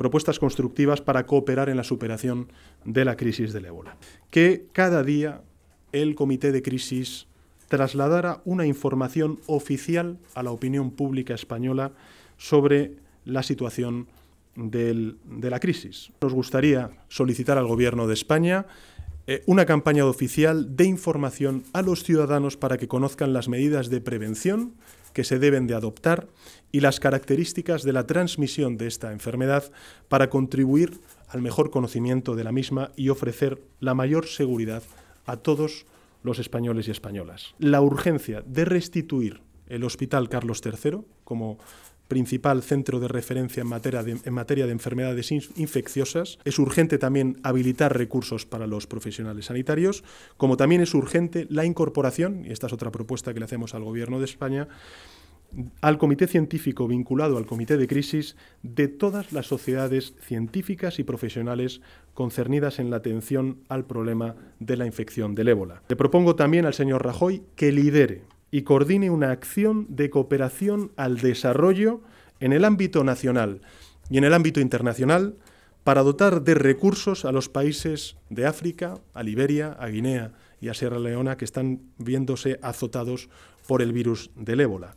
propuestas constructivas para cooperar en la superación de la crisis del ébola. Que cada día el comité de crisis trasladara una información oficial a la opinión pública española sobre la situación de la crisis. Nos gustaría solicitar al Gobierno de España eh, una campaña oficial de información a los ciudadanos para que conozcan las medidas de prevención que se deben de adoptar y las características de la transmisión de esta enfermedad para contribuir al mejor conocimiento de la misma y ofrecer la mayor seguridad a todos los españoles y españolas. La urgencia de restituir el Hospital Carlos III como principal centro de referencia en materia de, en materia de enfermedades infecciosas. Es urgente también habilitar recursos para los profesionales sanitarios, como también es urgente la incorporación, y esta es otra propuesta que le hacemos al Gobierno de España, al comité científico vinculado al comité de crisis de todas las sociedades científicas y profesionales concernidas en la atención al problema de la infección del ébola. Le propongo también al señor Rajoy que lidere y coordine una acción de cooperación al desarrollo en el ámbito nacional y en el ámbito internacional para dotar de recursos a los países de África, a Liberia, a Guinea y a Sierra Leona que están viéndose azotados por el virus del ébola.